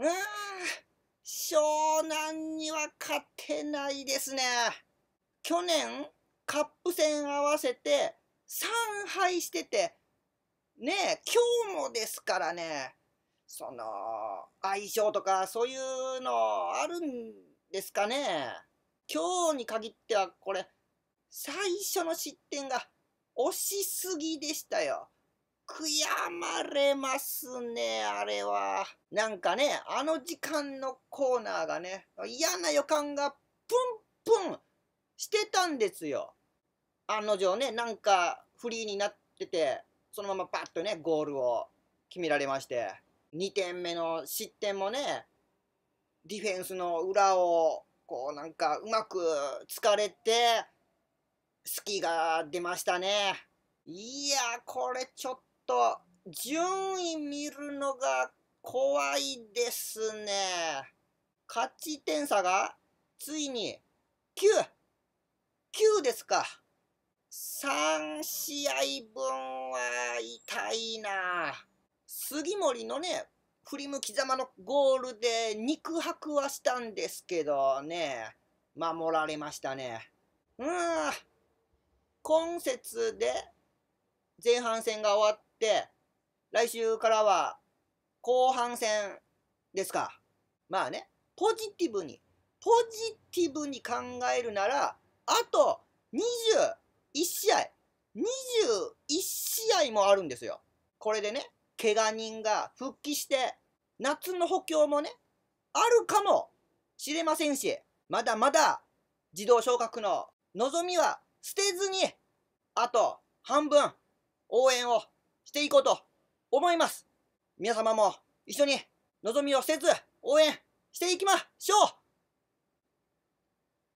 うん、湘南には勝てないですね。去年、カップ戦合わせて3敗してて、ねえ、今日もですからね、その、相性とかそういうのあるんですかね。今日に限ってはこれ、最初の失点が惜しすぎでしたよ。悔やまれますね、あれは。なんかね、あの時間のコーナーがね、嫌な予感がプンプンしてたんですよ。案の定ね、なんかフリーになってて、そのままパッとね、ゴールを決められまして、2点目の失点もね、ディフェンスの裏を、こうなんかうまく疲れて、隙が出ましたね。いやこれちょっと、順位見るのが怖いですね。勝ち点差がついに 9!9 ですか。3試合分は痛いな。杉森のね、振り向きざまのゴールで肉薄はしたんですけどね、守られましたね。うん、今節で前半戦が終わって、来週からは後半戦ですか。まあね、ポジティブに、ポジティブに考えるなら、あと21試合、21試合もあるんですよ。これでね、怪我人が復帰して、夏の補強もね、あるかもしれませんし、まだまだ自動昇格の望みは捨てずに、あと半分応援をしていこうと思います。皆様も一緒に望みをせず応援していきましょう